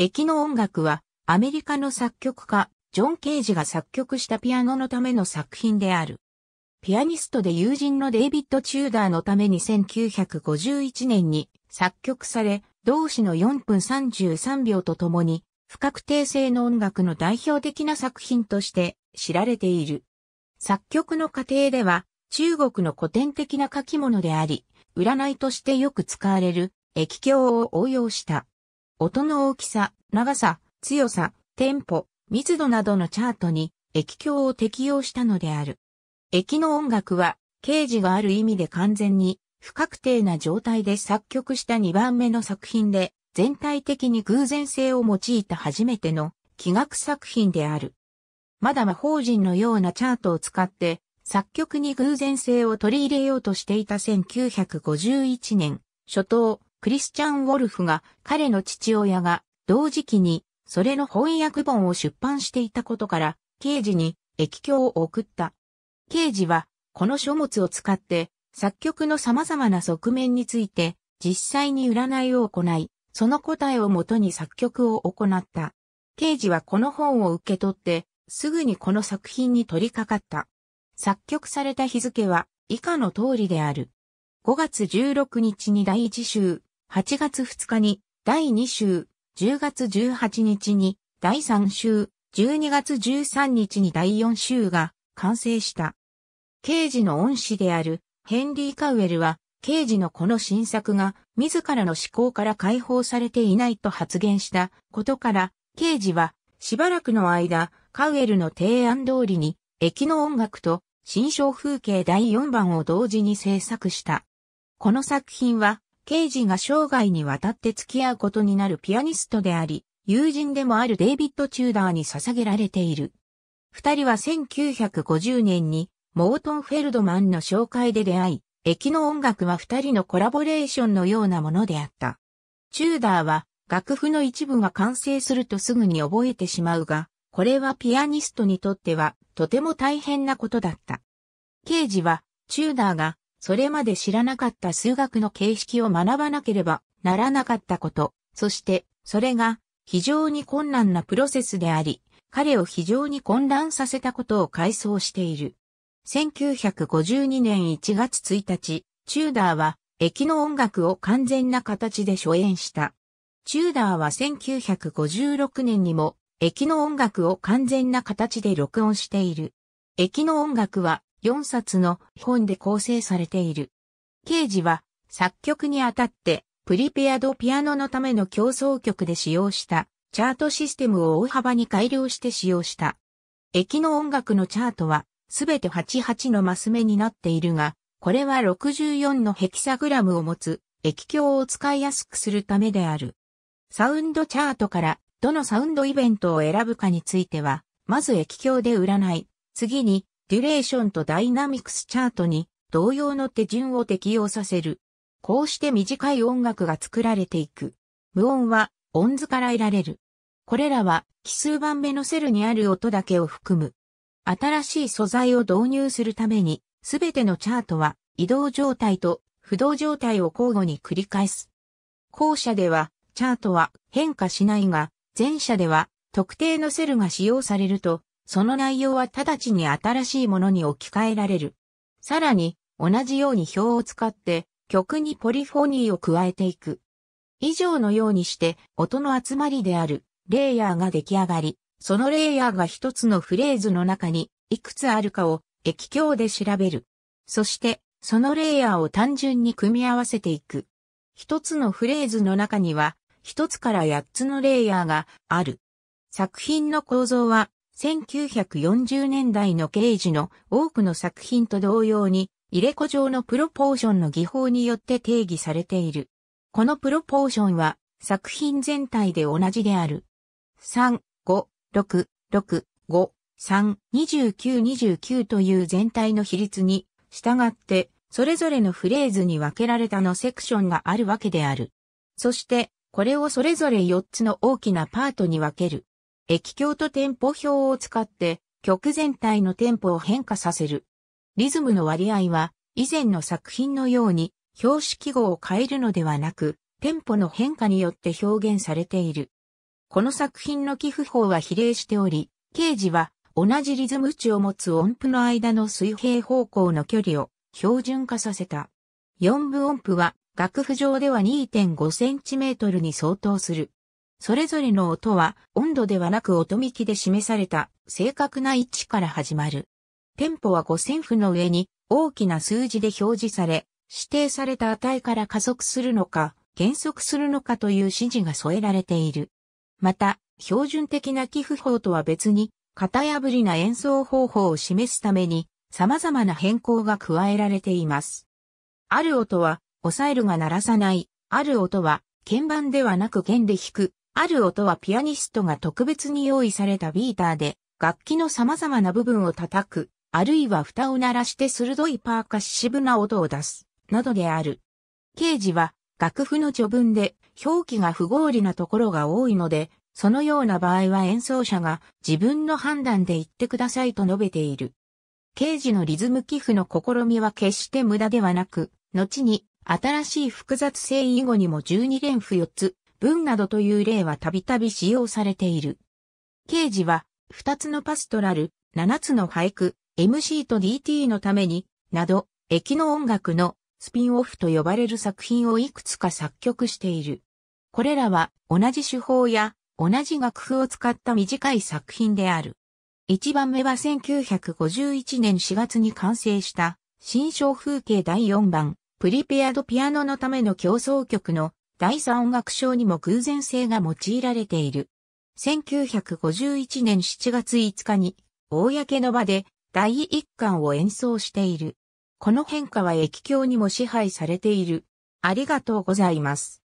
駅の音楽はアメリカの作曲家、ジョン・ケージが作曲したピアノのための作品である。ピアニストで友人のデイビッド・チューダーのために1951年に作曲され、同志の4分33秒とともに、不確定性の音楽の代表的な作品として知られている。作曲の過程では、中国の古典的な書き物であり、占いとしてよく使われる、液鏡を応用した。音の大きさ、長さ、強さ、テンポ、密度などのチャートに液鏡を適用したのである。液の音楽は、刑事がある意味で完全に不確定な状態で作曲した2番目の作品で、全体的に偶然性を用いた初めての器楽作品である。まだ魔法人のようなチャートを使って、作曲に偶然性を取り入れようとしていた1951年、初頭、クリスチャン・ウォルフが彼の父親が同時期に、それの翻訳本を出版していたことから、刑事に、液経を送った。刑事は、この書物を使って、作曲の様々な側面について、実際に占いを行い、その答えをもとに作曲を行った。刑事はこの本を受け取って、すぐにこの作品に取り掛かった。作曲された日付は、以下の通りである。5月16日に第1週、8月2日に第2週、10月18日に第3週、12月13日に第4週が完成した。刑事の恩師であるヘンリー・カウエルは、刑事のこの新作が自らの思考から解放されていないと発言したことから、刑事はしばらくの間、カウエルの提案通りに、駅の音楽と新章風景第4番を同時に制作した。この作品は刑事が生涯にわたって付き合うことになるピアニストであり、友人でもあるデイビッド・チューダーに捧げられている。二人は1950年にモートン・フェルドマンの紹介で出会い、駅の音楽は二人のコラボレーションのようなものであった。チューダーは楽譜の一部が完成するとすぐに覚えてしまうが、これはピアニストにとってはとても大変なことだった。刑事はチューダーがそれまで知らなかった数学の形式を学ばなければならなかったこと、そしてそれが非常に困難なプロセスであり、彼を非常に混乱させたことを回想している。1952年1月1日、チューダーは駅の音楽を完全な形で初演した。チューダーは1956年にも駅の音楽を完全な形で録音している。駅の音楽は4冊の本で構成されている。ケージは作曲にあたってプリペアドピアノのための競争曲で使用したチャートシステムを大幅に改良して使用した。駅の音楽のチャートはすべて88のマス目になっているが、これは64のヘキサグラムを持つ液鏡を使いやすくするためである。サウンドチャートからどのサウンドイベントを選ぶかについては、まず液鏡で占い、次にデュレーションとダイナミクスチャートに同様の手順を適用させる。こうして短い音楽が作られていく。無音は音図から得られる。これらは奇数番目のセルにある音だけを含む。新しい素材を導入するために、すべてのチャートは移動状態と不動状態を交互に繰り返す。後者ではチャートは変化しないが、前者では特定のセルが使用されるとその内容は直ちに新しいものに置き換えられる。さらに、同じように表を使って曲にポリフォニーを加えていく。以上のようにして音の集まりであるレイヤーが出来上がり、そのレイヤーが一つのフレーズの中にいくつあるかを液鏡で調べる。そしてそのレイヤーを単純に組み合わせていく。一つのフレーズの中には一つから八つのレイヤーがある。作品の構造は1940年代のケージの多くの作品と同様に、入れ子状のプロポーションの技法によって定義されている。このプロポーションは作品全体で同じである。3、5、6、6、5、3、29、29という全体の比率に従って、それぞれのフレーズに分けられたのセクションがあるわけである。そして、これをそれぞれ4つの大きなパートに分ける。液鏡とテンポ表を使って曲全体のテンポを変化させる。リズムの割合は以前の作品のように表紙記号を変えるのではなく、テンポの変化によって表現されている。この作品の寄付法は比例しており、刑事は同じリズム値を持つ音符の間の水平方向の距離を標準化させた。四分音符は楽譜上では 2.5cm に相当する。それぞれの音は温度ではなく音幹で示された正確な位置から始まる。テンポは5000譜の上に大きな数字で表示され、指定された値から加速するのか、減速するのかという指示が添えられている。また、標準的な寄付法とは別に、型破りな演奏方法を示すために、様々な変更が加えられています。ある音は、抑えるが鳴らさない、ある音は、鍵盤ではなく弦で弾く、ある音はピアニストが特別に用意されたビーターで、楽器の様々な部分を叩く、あるいは蓋を鳴らして鋭いパーカッシブな音を出す、などである。刑事は、楽譜の序文で表記が不合理なところが多いので、そのような場合は演奏者が自分の判断で言ってくださいと述べている。刑事のリズム寄付の試みは決して無駄ではなく、後に新しい複雑性以後にも12連符4つ、文などという例はたびたび使用されている。刑事は、二つのパストラル、七つの俳句、MC と DT のために、など、駅の音楽のスピンオフと呼ばれる作品をいくつか作曲している。これらは同じ手法や同じ楽譜を使った短い作品である。一番目は1951年4月に完成した新章風景第4番プリペアドピアノのための競争曲の第三楽章にも偶然性が用いられている。1951年7月5日に、公の場で第一巻を演奏している。この変化は液境にも支配されている。ありがとうございます。